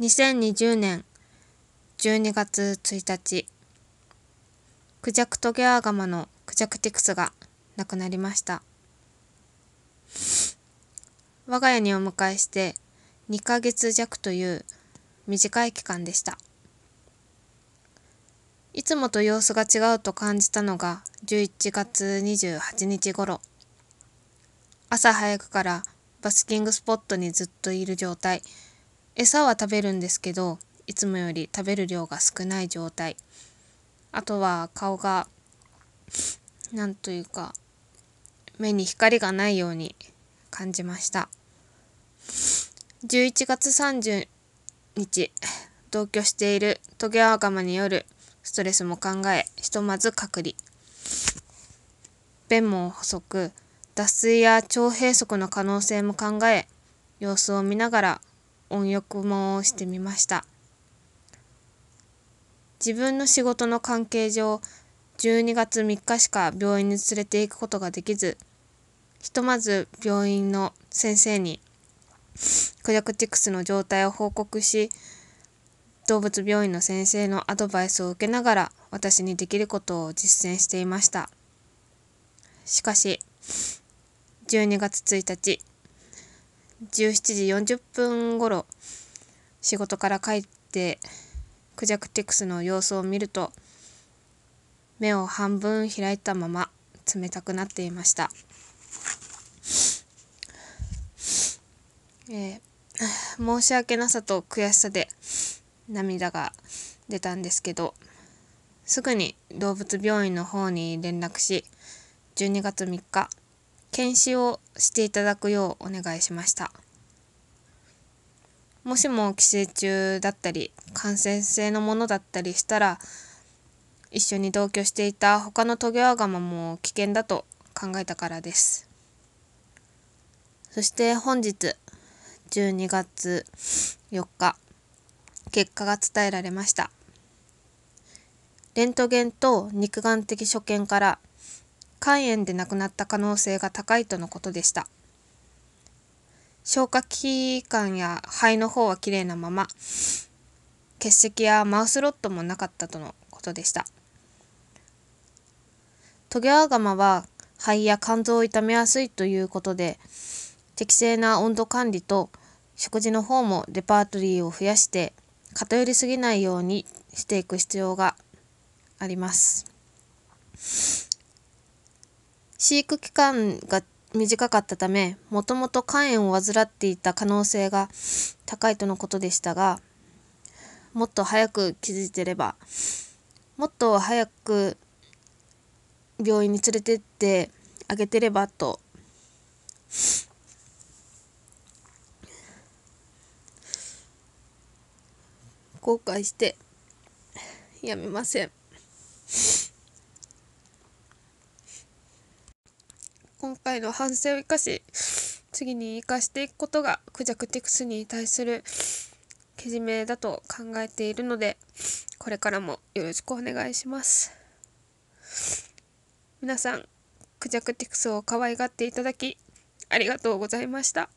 2020年12月1日、クジャクトゲアガマのクジャクティクスが亡くなりました。我が家にお迎えして2ヶ月弱という短い期間でした。いつもと様子が違うと感じたのが11月28日頃。朝早くからバスキングスポットにずっといる状態。餌は食べるんですけどいつもより食べる量が少ない状態あとは顔がなんというか目に光がないように感じました11月30日同居しているトゲアガマによるストレスも考えひとまず隔離便も細く脱水や腸閉塞の可能性も考え様子を見ながら音浴もしてみました自分の仕事の関係上12月3日しか病院に連れて行くことができずひとまず病院の先生にクリアクティクスの状態を報告し動物病院の先生のアドバイスを受けながら私にできることを実践していましたしかし12月1日17時40分ごろ仕事から帰ってクジャクティクスの様子を見ると目を半分開いたまま冷たくなっていました、えー、申し訳なさと悔しさで涙が出たんですけどすぐに動物病院の方に連絡し12月3日検視をしていただくようお願いしましたもしも寄生虫だったり感染性のものだったりしたら一緒に同居していた他のトゲワガマも危険だと考えたからですそして本日12月4日結果が伝えられましたレントゲンと肉眼的所見から肝炎で亡くなった可能性が高いとのことでした消化器官や肺の方はきれいなまま結石やマウスロットもなかったとのことでしたトゲアガマは肺や肝臓を傷めやすいということで適正な温度管理と食事の方もレパートリーを増やして偏りすぎないようにしていく必要があります。飼育期間が短かったためもともと肝炎を患っていた可能性が高いとのことでしたがもっと早く気づいてればもっと早く病院に連れてってあげてればと後悔してやめません。今回の反省を生かし次に生かしていくことがクジャクティクスに対するけじめだと考えているのでこれからもよろしくお願いします皆さんクジャクティクスを可愛がっていただきありがとうございました。